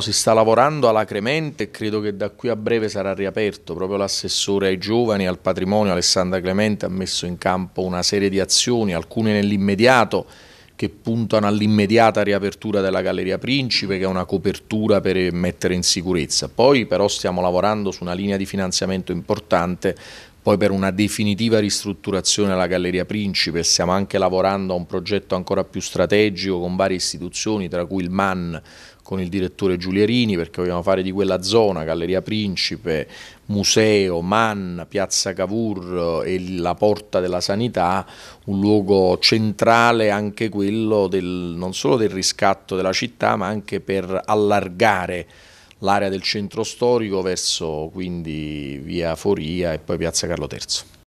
Si sta lavorando alacremente e credo che da qui a breve sarà riaperto. Proprio l'assessore ai giovani e al patrimonio Alessandra Clemente ha messo in campo una serie di azioni, alcune nell'immediato che puntano all'immediata riapertura della Galleria Principe, che è una copertura per mettere in sicurezza. Poi però stiamo lavorando su una linea di finanziamento importante poi per una definitiva ristrutturazione alla Galleria Principe, stiamo anche lavorando a un progetto ancora più strategico con varie istituzioni, tra cui il MAN con il direttore Giulierini, perché vogliamo fare di quella zona, Galleria Principe, Museo, MAN, Piazza Cavour e la Porta della Sanità, un luogo centrale anche quello del, non solo del riscatto della città, ma anche per allargare l'area del centro storico verso quindi via Foria e poi piazza Carlo III.